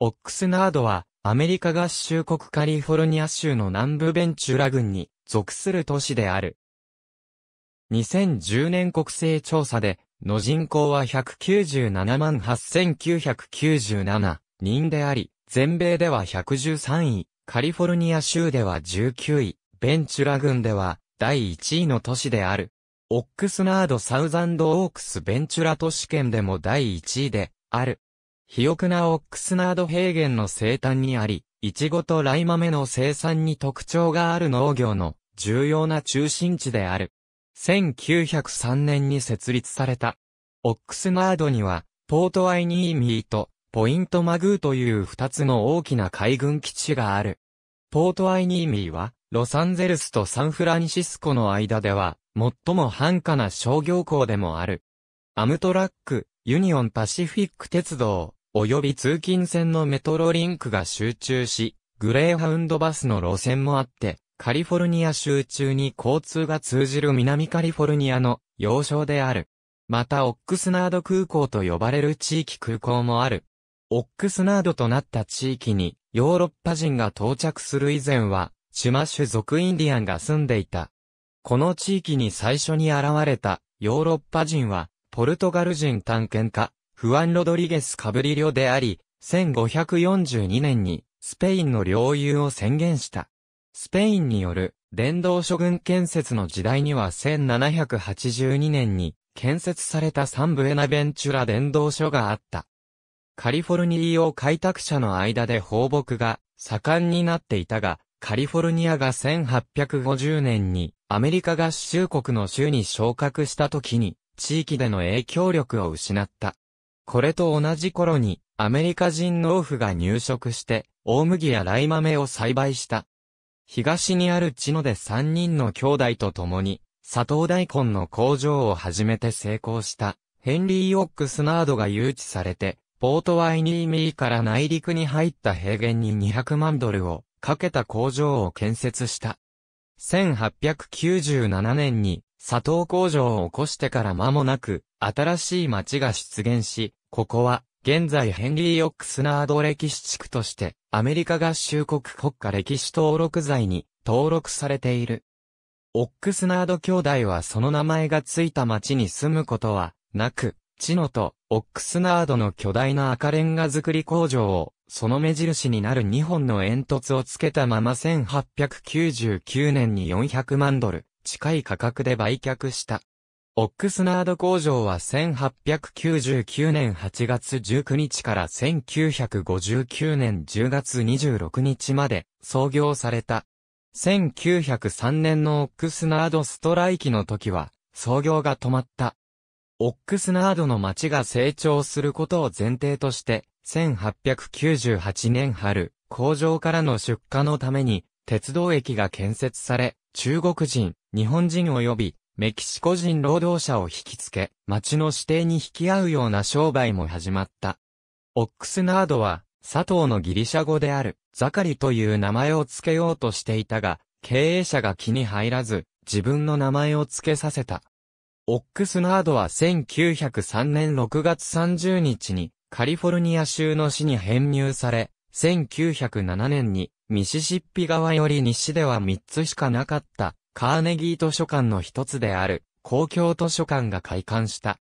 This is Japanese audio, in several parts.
オックスナードは、アメリカ合衆国カリフォルニア州の南部ベンチュラ郡に属する都市である。2010年国勢調査で、の人口は197万8997人であり、全米では113位、カリフォルニア州では19位、ベンチュラ郡では第1位の都市である。オックスナードサウザンドオークスベンチュラ都市圏でも第1位である。肥沃なオックスナード平原の生誕にあり、イチゴとライ豆の生産に特徴がある農業の重要な中心地である。1903年に設立された。オックスナードには、ポートアイニーミーとポイントマグーという二つの大きな海軍基地がある。ポートアイニーミーは、ロサンゼルスとサンフランシスコの間では、最も繁華な商業港でもある。アムトラック、ユニオンパシフィック鉄道、及び通勤線のメトロリンクが集中し、グレーハウンドバスの路線もあって、カリフォルニア州中に交通が通じる南カリフォルニアの要衝である。またオックスナード空港と呼ばれる地域空港もある。オックスナードとなった地域にヨーロッパ人が到着する以前は、チュマシュ族インディアンが住んでいた。この地域に最初に現れたヨーロッパ人は、ポルトガル人探検家、フアン・ロドリゲス・カブリリョであり、1542年にスペインの領有を宣言した。スペインによる伝道諸軍建設の時代には1782年に建設されたサンブエナベンチュラ伝道所があった。カリフォルニアを開拓者の間で放牧が盛んになっていたが、カリフォルニアが1850年にアメリカ合衆国の州に昇格した時に地域での影響力を失った。これと同じ頃に、アメリカ人農夫が入植して、大麦やライ豆を栽培した。東にある地野で3人の兄弟と共に、砂糖大根の工場を始めて成功した、ヘンリー・オックスナードが誘致されて、ポートワイニーミーから内陸に入った平原に200万ドルをかけた工場を建設した。1897年に砂糖工場を起こしてから間もなく、新しい町が出現し、ここは、現在ヘンリー・オックスナード歴史地区として、アメリカ合衆国国家歴史登録財に登録されている。オックスナード兄弟はその名前がついた町に住むことはなく、チノとオックスナードの巨大な赤レンガ作り工場を、その目印になる2本の煙突をつけたまま1899年に400万ドル、近い価格で売却した。オックスナード工場は1899年8月19日から1959年10月26日まで創業された。1903年のオックスナードストライキの時は創業が止まった。オックスナードの町が成長することを前提として1898年春、工場からの出荷のために鉄道駅が建設され、中国人、日本人及びメキシコ人労働者を引きつけ、町の指定に引き合うような商売も始まった。オックスナードは、佐藤のギリシャ語である、ザカリという名前を付けようとしていたが、経営者が気に入らず、自分の名前を付けさせた。オックスナードは1903年6月30日に、カリフォルニア州の市に編入され、1907年にミシシッピ川より西では3つしかなかった、カーネギー図書館の一つである、公共図書館が開館した。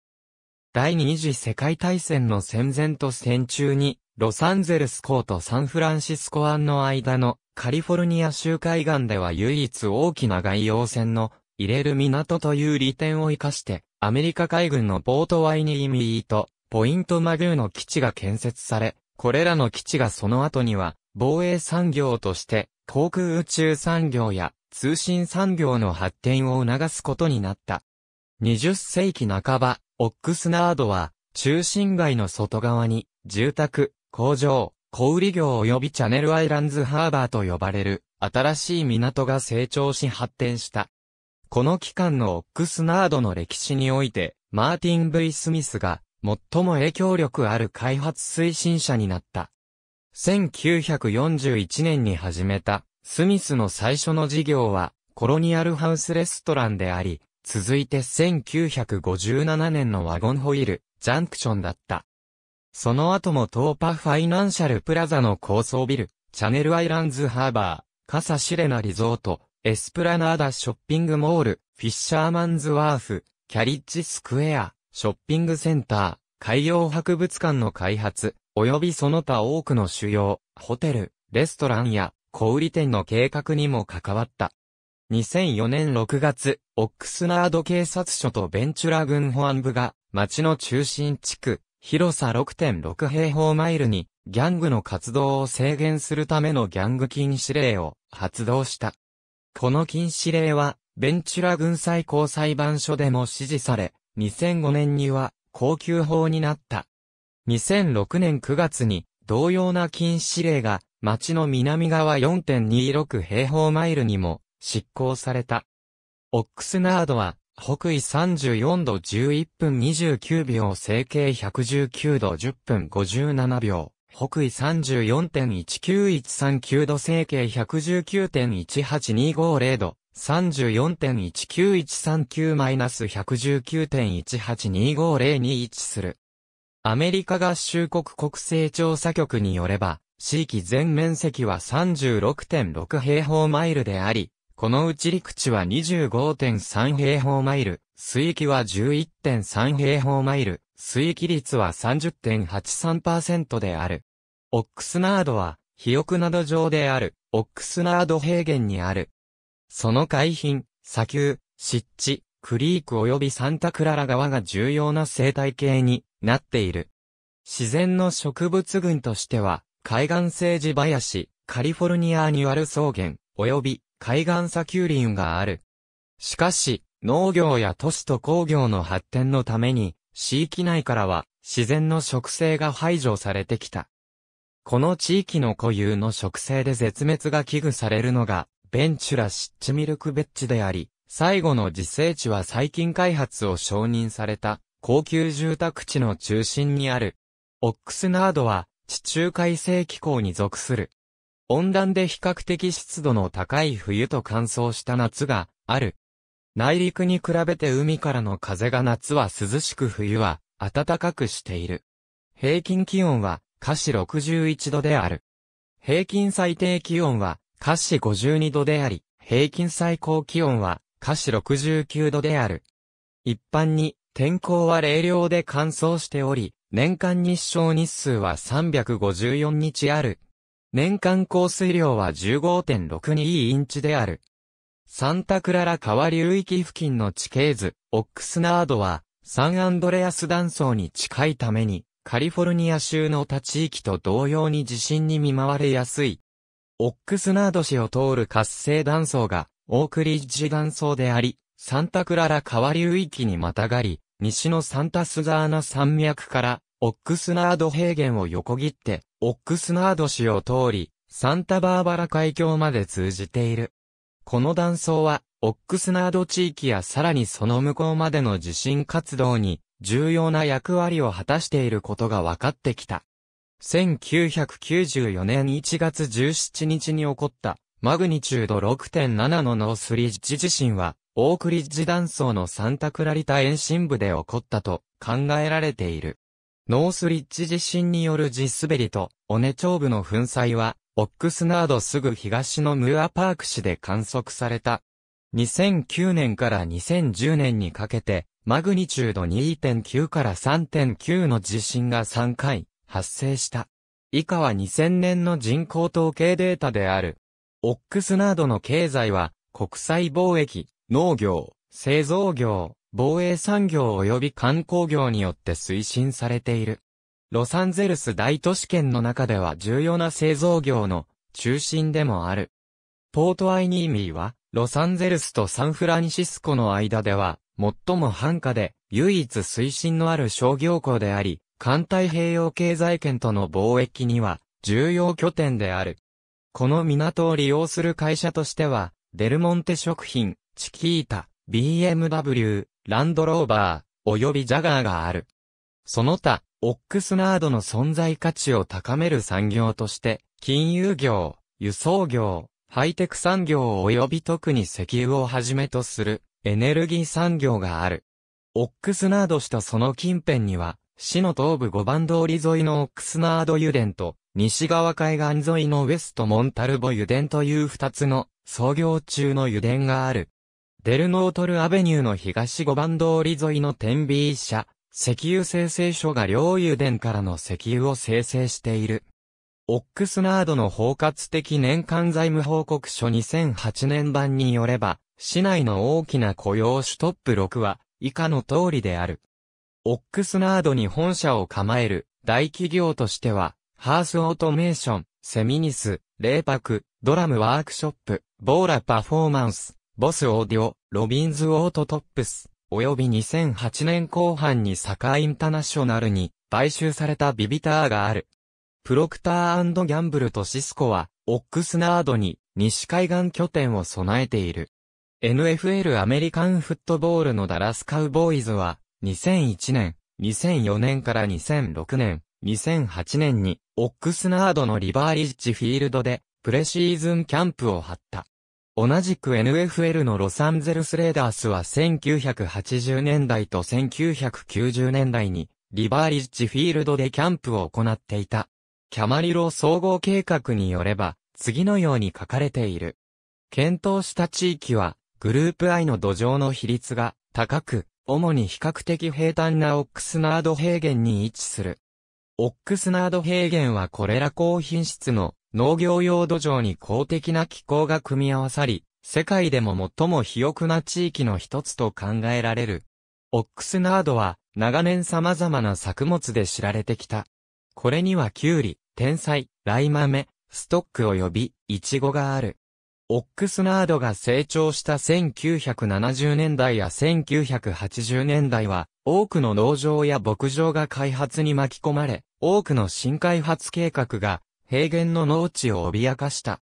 第二次世界大戦の戦前と戦中に、ロサンゼルス港とサンフランシスコ湾の間のカリフォルニア州海岸では唯一大きな外洋船の入れる港という利点を活かして、アメリカ海軍のボートワイニーミーとポイントマグーの基地が建設され、これらの基地がその後には防衛産業として、航空宇宙産業や通信産業の発展を促すことになった。20世紀半ば、オックスナードは、中心街の外側に、住宅、工場、小売業及びチャネルアイランズハーバーと呼ばれる、新しい港が成長し発展した。この期間のオックスナードの歴史において、マーティン・ V・ スミスが、最も影響力ある開発推進者になった。1941年に始めた、スミスの最初の事業は、コロニアルハウスレストランであり、続いて1957年のワゴンホイール、ジャンクションだった。その後もトーパファイナンシャルプラザの高層ビル、チャネルアイランズハーバー、カサシレナリゾート、エスプラナーダショッピングモール、フィッシャーマンズワーフ、キャリッジスクエア、ショッピングセンター、海洋博物館の開発、及びその他多くの主要、ホテル、レストランや小売店の計画にも関わった。2004年6月、オックスナード警察署とベンチュラ軍保安部が、町の中心地区、広さ6.6平方マイルに、ギャングの活動を制限するためのギャング禁止令を発動した。この禁止令は、ベンチュラ軍最高裁判所でも支持され、2005年には、高級法になった。2006年9月に同様な禁止令が町の南側4.26平方マイルにも執行された。オックスナードは北緯34度11分29秒整形119度10分57秒。北緯34.19139度整形119.18250度、34.19139-119.18250に位置する。アメリカ合衆国国勢調査局によれば、地域全面積は36.6平方マイルであり、このうち陸地は25.3平方マイル、水域は11.3平方マイル、水域率は30.83%である。オックスナードは、肥沃など上である、オックスナード平原にある。その海浜、砂丘、湿地、クリーク及びサンタクララ川が重要な生態系になっている。自然の植物群としては、海岸政治林、カリフォルニアアニュアル草原、及び海岸砂丘林がある。しかし、農業や都市と工業の発展のために、地域内からは自然の植生が排除されてきた。この地域の固有の植生で絶滅が危惧されるのが、ベンチュラシッチミルクベッチであり、最後の自生地は最近開発を承認された高級住宅地の中心にある。オックスナードは地中海性気候に属する。温暖で比較的湿度の高い冬と乾燥した夏がある。内陸に比べて海からの風が夏は涼しく冬は暖かくしている。平均気温は華氏61度である。平均最低気温は華氏52度であり、平均最高気温は華氏69度である。一般に天候は冷涼で乾燥しており、年間日照日数は354日ある。年間降水量は15.62インチである。サンタクララ川流域付近の地形図、オックスナードは、サンアンドレアス断層に近いために、カリフォルニア州の他地域と同様に地震に見舞われやすい。オックスナード市を通る活性断層が、オークリッジ断層であり、サンタクララ川流域にまたがり、西のサンタスザーナ山脈から、オックスナード平原を横切って、オックスナード市を通り、サンタバーバラ海峡まで通じている。この断層は、オックスナード地域やさらにその向こうまでの地震活動に、重要な役割を果たしていることが分かってきた。1994年1月17日に起こった、マグニチュード6.7のノースリッジ地震は、オークリッジ断層のサンタクラリタ遠心部で起こったと考えられている。ノースリッジ地震による地滑りと、尾根頂部の粉砕は、オックスナードすぐ東のムーアパーク市で観測された。2009年から2010年にかけて、マグニチュード2.9から3.9の地震が3回発生した。以下は2000年の人口統計データである。オックスナードの経済は、国際貿易、農業、製造業、防衛産業及び観光業によって推進されている。ロサンゼルス大都市圏の中では重要な製造業の中心でもある。ポートアイニーミーは、ロサンゼルスとサンフランシスコの間では、最も繁華で、唯一推進のある商業港であり、環太平洋経済圏との貿易には、重要拠点である。この港を利用する会社としては、デルモンテ食品、チキータ、BMW、ランドローバー、及びジャガーがある。その他、オックスナードの存在価値を高める産業として、金融業、輸送業、ハイテク産業及び特に石油をはじめとするエネルギー産業がある。オックスナード市とその近辺には、市の東部5番通り沿いのオックスナード油田と、西側海岸沿いのウェストモンタルボ油田という2つの創業中の油田がある。デルノートルアベニューの東5番通り沿いの天秤社、石油生成所が両油田からの石油を生成している。オックスナードの包括的年間財務報告書2008年版によれば、市内の大きな雇用主トップ6は以下の通りである。オックスナードに本社を構える大企業としては、ハースオートメーション、セミニス、レイパク、ドラムワークショップ、ボーラパフォーマンス、ボスオーディオ、ロビンズオートトップス、および2008年後半にサカインタナショナルに買収されたビビターがある。プロクターギャンブルとシスコは、オックスナードに西海岸拠点を備えている。NFL アメリカンフットボールのダラスカウボーイズは、2001年、2004年から2006年、2008年に、オックスナードのリバーリッジフィールドで、プレシーズンキャンプを張った。同じく NFL のロサンゼルスレーダースは1980年代と1990年代にリバーリッジフィールドでキャンプを行っていた。キャマリロ総合計画によれば次のように書かれている。検討した地域はグループ I の土壌の比率が高く、主に比較的平坦なオックスナード平原に位置する。オックスナード平原はこれら高品質の農業用土壌に公的な気候が組み合わさり、世界でも最も肥沃な地域の一つと考えられる。オックスナードは長年様々な作物で知られてきた。これにはキュウリ、天才、ライマメ、ストック及びイチゴがある。オックスナードが成長した1970年代や1980年代は、多くの農場や牧場が開発に巻き込まれ、多くの新開発計画が平原の農地を脅かした。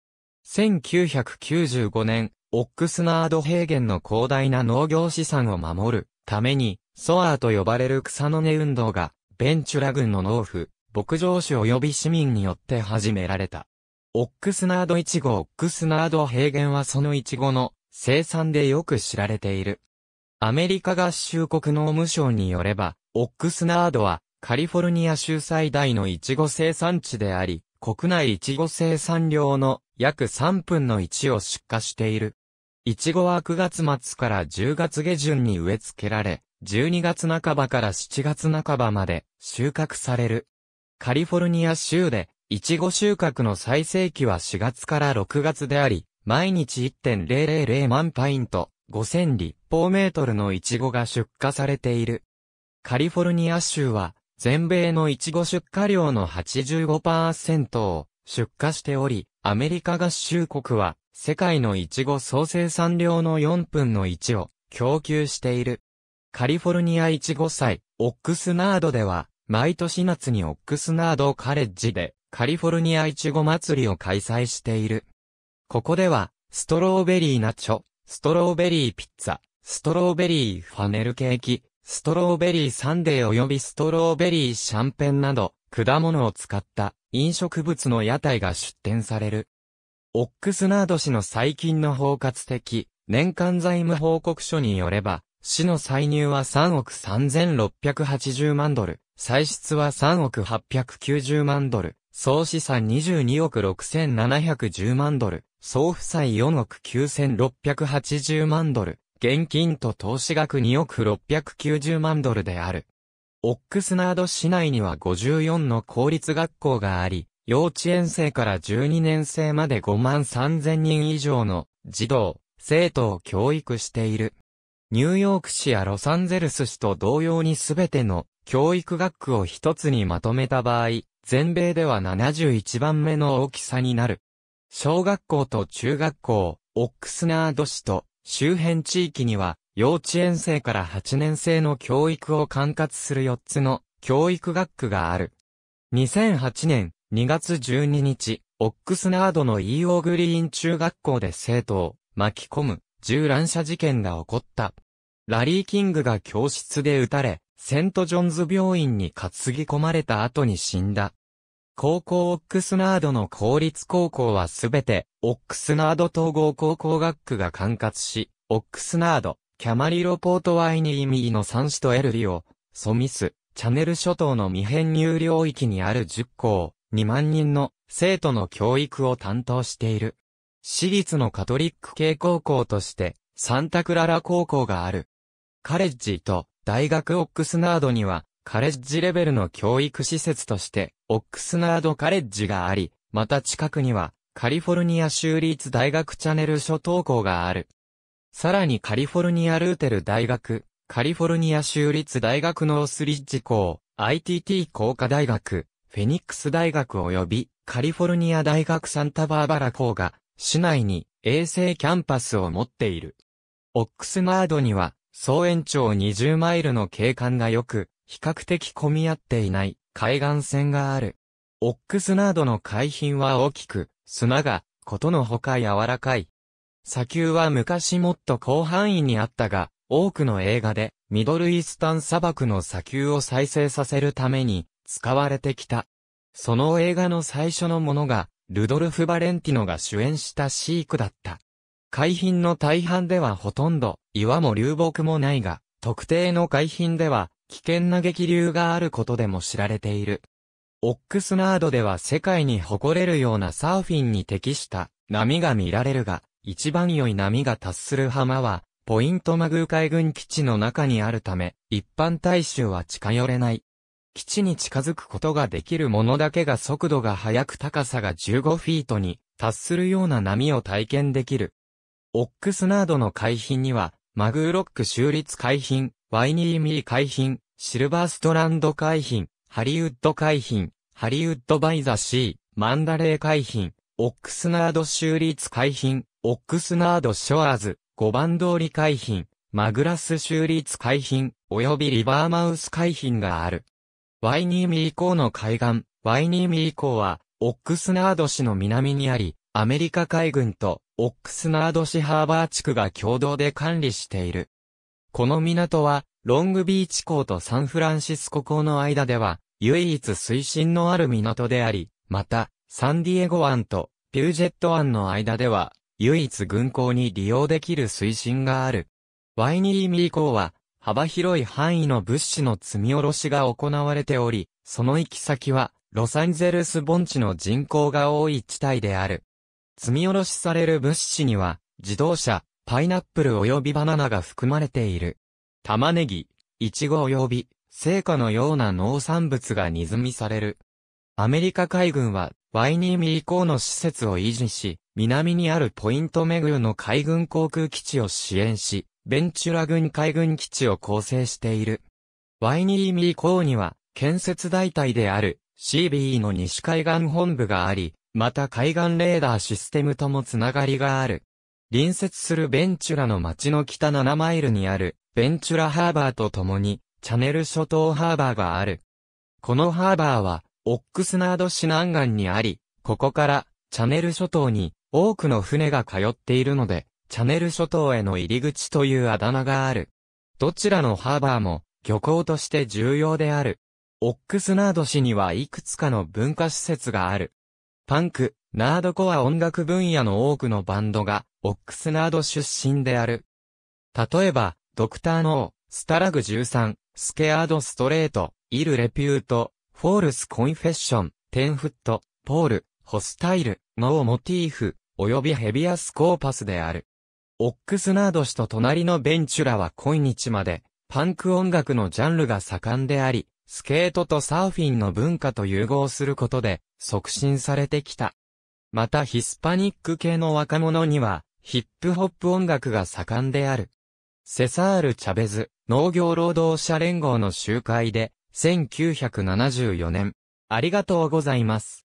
1995年、オックスナード平原の広大な農業資産を守るために、ソアーと呼ばれる草の根運動が、ベンチュラ郡の農夫、牧場主及び市民によって始められた。オックスナードイチゴオックスナード平原はそのイチゴの生産でよく知られている。アメリカ合衆国農務省によれば、オックスナードはカリフォルニア州最大のイチゴ生産地であり、国内いちご生産量の約3分の1を出荷している。いちごは9月末から10月下旬に植え付けられ、12月半ばから7月半ばまで収穫される。カリフォルニア州で、いちご収穫の最盛期は4月から6月であり、毎日1.000万パイント、5000立方メートルのいちごが出荷されている。カリフォルニア州は、全米のイチゴ出荷量の85%を出荷しており、アメリカ合衆国は世界のイチゴ総生産量の4分の1を供給している。カリフォルニアイチゴ祭、オックスナードでは、毎年夏にオックスナードカレッジでカリフォルニアイチゴ祭りを開催している。ここでは、ストローベリーナチョ、ストローベリーピッツァ、ストローベリーファネルケーキ、ストローベリーサンデー及びストローベリーシャンペンなど、果物を使った飲食物の屋台が出展される。オックスナード市の最近の包括的、年間財務報告書によれば、市の歳入は3億3680万ドル、歳出は3億890万ドル、総資産22億6710万ドル、総負債4億9680万ドル、現金と投資額2億690万ドルである。オックスナード市内には54の公立学校があり、幼稚園生から12年生まで5万3000人以上の児童、生徒を教育している。ニューヨーク市やロサンゼルス市と同様にすべての教育学区を一つにまとめた場合、全米では71番目の大きさになる。小学校と中学校、オックスナード市と周辺地域には、幼稚園生から8年生の教育を管轄する4つの教育学区がある。2008年2月12日、オックスナードのイーオーグリーン中学校で生徒を巻き込む銃乱射事件が起こった。ラリー・キングが教室で撃たれ、セント・ジョンズ病院に担ぎ込まれた後に死んだ。高校オックスナードの公立高校はすべて、オックスナード統合高校学区が管轄し、オックスナード、キャマリロポートワイニーミーの3市とエルリオ、ソミス、チャネル諸島の未編入領域にある10校、2万人の生徒の教育を担当している。私立のカトリック系高校として、サンタクララ高校がある。カレッジと大学オックスナードには、カレッジレベルの教育施設として、オックスナードカレッジがあり、また近くには、カリフォルニア州立大学チャネル諸島校がある。さらにカリフォルニアルーテル大学、カリフォルニア州立大学ノースリッジ校、ITT 工科大学、フェニックス大学及びカリフォルニア大学サンタバーバラ校が市内に衛星キャンパスを持っている。オックスナードには総延長20マイルの景観が良く、比較的混み合っていない海岸線がある。オックスナードの海浜は大きく、砂が、ことのほか柔らかい。砂丘は昔もっと広範囲にあったが、多くの映画で、ミドルイースタン砂漠の砂丘を再生させるために、使われてきた。その映画の最初のものが、ルドルフ・バレンティノが主演したシークだった。海浜の大半ではほとんど、岩も流木もないが、特定の海浜では、危険な激流があることでも知られている。オックスナードでは世界に誇れるようなサーフィンに適した波が見られるが、一番良い波が達する浜は、ポイントマグー海軍基地の中にあるため、一般大衆は近寄れない。基地に近づくことができるものだけが速度が速く高さが15フィートに達するような波を体験できる。オックスナードの海浜には、マグーロック州立海浜ワイニーミー海浜、シルバーストランド海浜、ハリウッド海浜、ハリウッドバイザシー、マンダレー海浜、オックスナード州立海浜、オックスナードショアーズ、五番通り海浜、マグラス州立海浜、及びリバーマウス海浜がある。ワイニーミー港の海岸、ワイニーミー港は、オックスナード市の南にあり、アメリカ海軍と、オックスナード市ハーバー地区が共同で管理している。この港は、ロングビーチ港とサンフランシスコ港の間では、唯一水深のある港であり、また、サンディエゴ湾とピュージェット湾の間では、唯一軍港に利用できる水深がある。ワイニリーミー港は、幅広い範囲の物資の積み下ろしが行われており、その行き先は、ロサンゼルス盆地の人口が多い地帯である。積み下ろしされる物資には、自動車、パイナップル及びバナナが含まれている。玉ねぎ、イチゴ及び、成果のような農産物が荷積みされる。アメリカ海軍は、ワイニーミ以降の施設を維持し、南にあるポイントメグーの海軍航空基地を支援し、ベンチュラ軍海軍基地を構成している。ワイニーミ以降には、建設大隊である CBE の西海岸本部があり、また海岸レーダーシステムともつながりがある。隣接するベンチュラの町の北7マイルにある、ベンチュラハーバーと共に、チャネル諸島ハーバーがある。このハーバーは、オックスナード市南岸にあり、ここから、チャネル諸島に、多くの船が通っているので、チャネル諸島への入り口というあだ名がある。どちらのハーバーも、漁港として重要である。オックスナード市にはいくつかの文化施設がある。パンク、ナードコア音楽分野の多くのバンドが、オックスナード出身である。例えば、ドクター・ノー、スタラグ13、スケアード・ストレート、イル・レピュート、フォールス・コンフェッション、テンフット、ポール、ホスタイル、ノー・モティーフ、及びヘビアス・コーパスである。オックスナード氏と隣のベンチュラは今日まで、パンク音楽のジャンルが盛んであり、スケートとサーフィンの文化と融合することで、促進されてきた。またヒスパニック系の若者には、ヒップホップ音楽が盛んである。セサール・チャベズ、農業労働者連合の集会で、1974年、ありがとうございます。